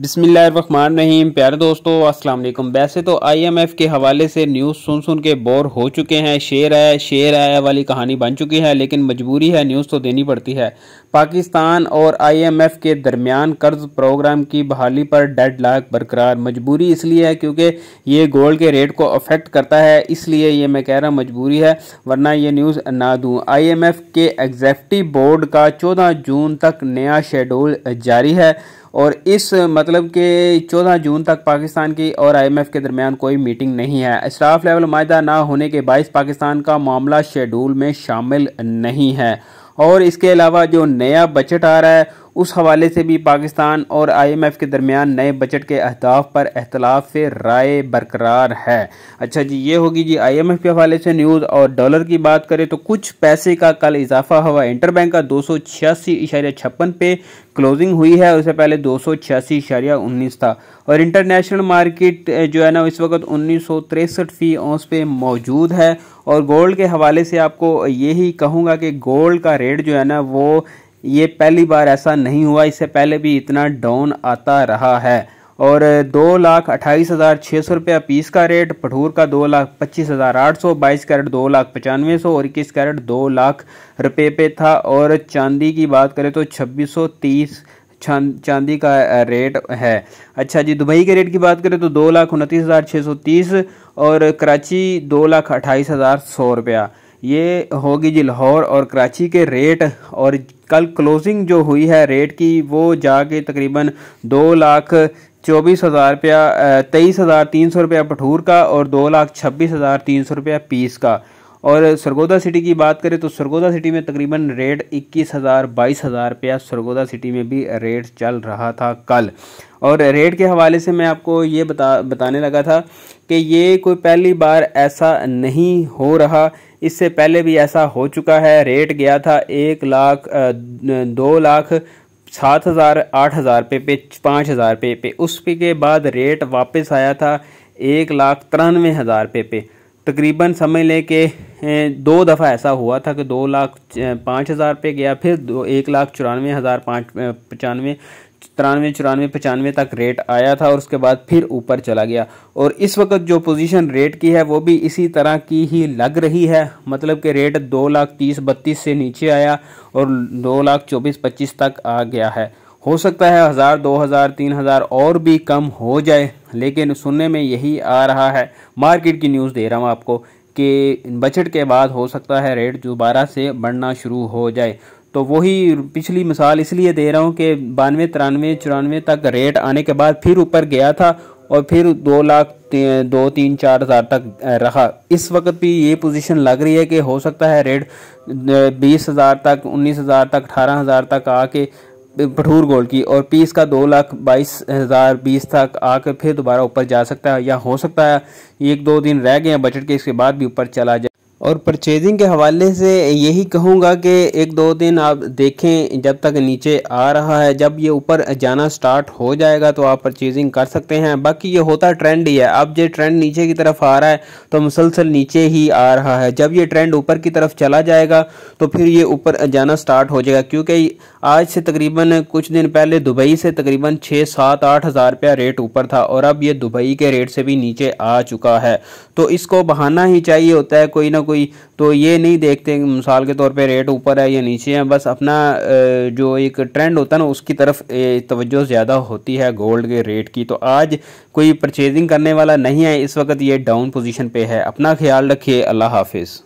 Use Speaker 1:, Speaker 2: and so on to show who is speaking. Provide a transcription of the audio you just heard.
Speaker 1: रहीम प्यारे दोस्तों अस्सलाम वालेकुम वैसे तो आईएमएफ के हवाले से न्यूज़ सुन सुन के बोर हो चुके हैं शेर आया शेर आया वाली कहानी बन चुकी है लेकिन मजबूरी है न्यूज़ तो देनी पड़ती है पाकिस्तान और आईएमएफ के दरमियान कर्ज प्रोग्राम की बहाली पर डेड लाख बरकरार मजबूरी इसलिए है क्योंकि ये गोल्ड के रेट को अफेक्ट करता है इसलिए ये मैं कह रहा मजबूरी है वरना ये न्यूज़ ना दूँ आई के एग्जैक्टिव बोर्ड का चौदह जून तक नया शेड्यूल जारी है और इस मतलब के 14 जून तक पाकिस्तान की और आईएमएफ के दरमियान कोई मीटिंग नहीं है स्टाफ लेवल माहा ना होने के बायस पाकिस्तान का मामला शेड्यूल में शामिल नहीं है और इसके अलावा जो नया बजट आ रहा है उस हवाले से भी पाकिस्तान और आईएमएफ के दरमियान नए बजट के अहदाफ पर अख्तलाफ राय बरकरार है अच्छा जी ये होगी जी आईएमएफ के हवाले से न्यूज़ और डॉलर की बात करें तो कुछ पैसे का कल इजाफा हुआ इंटर बैंक का दो सौ छियासी इशारिया छप्पन पे क्लोजिंग हुई है उससे पहले दो सौ छियासी इशारिया उन्नीस था और इंटरनेशनल मार्केट जो है ना इस वक्त उन्नीस सौ तिरसठ फी औस पे मौजूद है और गोल्ड के हवाले से आपको यही कहूँगा कि गोल्ड का रेट जो है ना वो ये पहली बार ऐसा नहीं हुआ इससे पहले भी इतना डाउन आता रहा है और दो लाख अट्ठाईस हज़ार छः सौ रुपया पीस का रेट पठूर का दो लाख पच्चीस हज़ार आठ सौ बाईस कैरेट दो लाख पचानवे सौ और इक्कीस कैरेट दो लाख रुपये पे था और चांदी की बात करें तो छब्बीस सौ तीस चांदी का रेट है अच्छा जी दुबई के रेट की बात करें तो दो लाख उनतीस हज़ार छः सौ तीस और कराची दो लाख अट्ठाईस हज़ार सौ रुपया ये होगी जी लाहौर और कराची के रेट और कल क्लोजिंग जो हुई है रेट की वो जाके तकरीबन दो लाख चौबीस हज़ार रुपया तेईस हज़ार तीन सौ रुपया भठूर का और दो लाख छब्बीस हज़ार तीन सौ रुपया पीस का और सरगोदा सिटी की बात करें तो सरगोदा सिटी में तकरीबन रेट इक्कीस हज़ार बाईस हज़ार रुपया सरगोदा सिटी में भी रेट चल रहा था कल और रेट के हवाले से मैं आपको ये बता बताने लगा था कि ये कोई पहली बार ऐसा नहीं हो रहा इससे पहले भी ऐसा हो चुका है रेट गया था एक लाख दो लाख सात हज़ार आठ हज़ार पे पे पाँच हज़ार पे पे उस पे के बाद रेट वापस आया था एक लाख तिरानवे हज़ार पे पे तकरीबन समझ लें कि दो दफ़ा ऐसा हुआ था कि दो लाख पाँच हज़ार पे गया फिर दो एक लाख चौरानवे हज़ार पाँच पचानवे तिरानवे चौरानवे पचानवे तक रेट आया था और उसके बाद फिर ऊपर चला गया और इस वक्त जो पोजीशन रेट की है वो भी इसी तरह की ही लग रही है मतलब कि रेट दो लाख तीस बत्तीस से नीचे आया और दो लाख चौबीस पच्चीस तक आ गया है हो सकता है हज़ार दो हज़ार तीन हज़ार और भी कम हो जाए लेकिन सुनने में यही आ रहा है मार्केट की न्यूज़ दे रहा हूँ आपको कि बजट के बाद हो सकता है रेट दोबारा से बढ़ना शुरू हो जाए तो वही पिछली मिसाल इसलिए दे रहा हूँ कि बानवे तिरानवे चौरानवे तक रेट आने के बाद फिर ऊपर गया था और फिर दो लाख दो तीन चार हज़ार तक रहा इस वक्त भी ये पोजीशन लग रही है कि हो सकता है रेट बीस हज़ार तक उन्नीस हज़ार तक अठारह हज़ार तक आके भठूर गोल्ड की और पीस का दो लाख बाईस हज़ार बीस तक आकर फिर दोबारा ऊपर जा सकता है या हो सकता है एक दो दिन रह गए हैं बजट के इसके बाद भी ऊपर चला जाए और परचेजिंग के हवाले से यही कहूँगा कि एक दो दिन आप देखें जब तक नीचे आ रहा है जब ये ऊपर जाना स्टार्ट हो जाएगा तो आप परचेजिंग कर सकते हैं बाकी ये होता ट्रेंड ही है अब ये ट्रेंड नीचे की तरफ आ रहा है तो मुसलसल नीचे ही आ रहा है जब ये ट्रेंड ऊपर की तरफ चला जाएगा तो फिर ये ऊपर जाना स्टार्ट हो जाएगा क्योंकि आज से तकरीबन कुछ दिन पहले दुबई से तकरीबन छः सात आठ हज़ार रुपया रेट ऊपर था और अब ये दुबई के रेट से भी नीचे आ चुका है तो इसको बहाना ही चाहिए होता है कोई ना कोई कोई तो ये नहीं देखते मिसाल के तौर पे रेट ऊपर है या नीचे है बस अपना जो एक ट्रेंड होता है ना उसकी तरफ तवज्जो ज़्यादा होती है गोल्ड के रेट की तो आज कोई परचेजिंग करने वाला नहीं है इस वक्त ये डाउन पोजिशन पे है अपना ख्याल रखिए अल्लाह हाफिज़